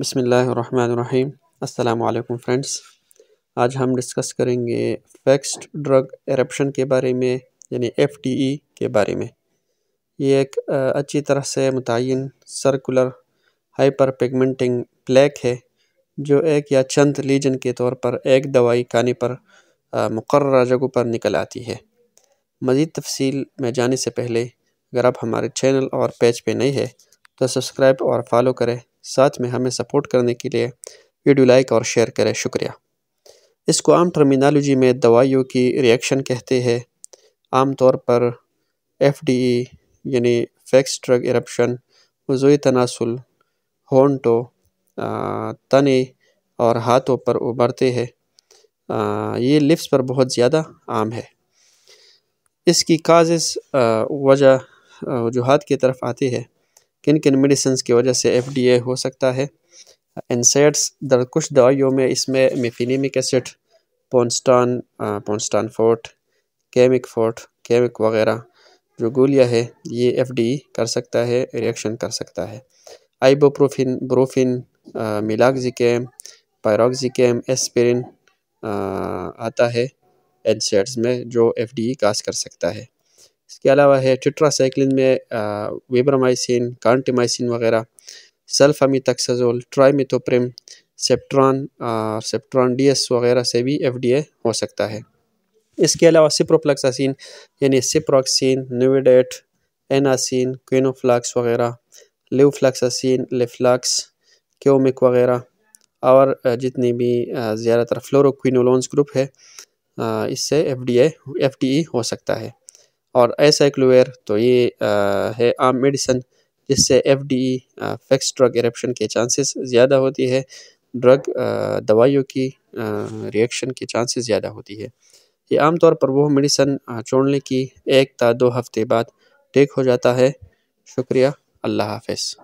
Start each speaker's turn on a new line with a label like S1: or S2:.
S1: बसमीम् अल्लाम फ्रेंड्स आज हम डिस्कस करेंगे फैक्सड ड्रग एरप्शन के बारे में यानी एफ के बारे में ये एक अच्छी तरह से मुतन सर्कुलर हाइपर पिगमेंटिंग प्लेक है जो एक या चंद लीजन के तौर पर एक दवाई खाने पर मुकर जगह पर निकल आती है मज़ीद तफसील में जाने से पहले अगर आप हमारे चैनल और पेज पे नहीं है तो सब्सक्राइब और फॉलो करें साथ में हमें सपोर्ट करने के लिए वीडियो लाइक और शेयर करें शुक्रिया इसको आम टर्मिनोलॉजी में दवाइयों की रिएक्शन कहते हैं आम तौर पर एफ e, यानी फैक्स ड्रग इरप्शन वजू तनासुल होंटो तने और हाथों पर उभरते हैं ये लिप्स पर बहुत ज़्यादा आम है इसकी काजिज वजह वजूहत की तरफ आती है किन किन मेडिसन्स की वजह से एफ हो सकता है इंसेट्स दर कुछ दवाइयों में इसमें mefenamic acid Ponstan Ponstan forte केमिक फोर्ट केमिक वगैरह जो गोलियाँ है ये एफ कर सकता है रिएक्शन कर सकता है आइबोप्रोफिन ब्रोफिन मिलागजिकेम पैरोगजिकेम एस्पिरिन आ, आता है एनसेट्स में जो एफ डी कास कर सकता है इसके अलावा है ट्रिट्रासाइक्लिन में वेब्रामाइसिन कार्टिमाइसिन वगैरह तकसजोल ट्राईमिथोप्रिम सेप्ट्रॉन सेप्ट्रॉन एस वगैरह से भी एफडीए हो सकता है इसके अलावा सिप्रोफ्लैक्सासिन यानी सिप्रोक्सिन न्यूडेट एनासिन क्विनोफ्लैक्स वगैरह लिवफ्लक्सासिन लिफ्लक्स क्योमिक वगैरह और जितनी भी ज़्यादातर फ्लोरोक्विनोलोन्स ग्रुप है इससे एफ डी e हो सकता है और एसाइक्लोवेयर तो ये आ, है आम मेडिसन जिससे F D fixed drug eruption के चांसेस ज़्यादा होती है ड्रग दवाइयों की रिएक्शन के चांसेस ज़्यादा होती है ये आमतौर पर वो मेडिसन छोड़ने की एक ता दो हफ्ते बाद टेक हो जाता है शुक्रिया अल्लाह हाफिज़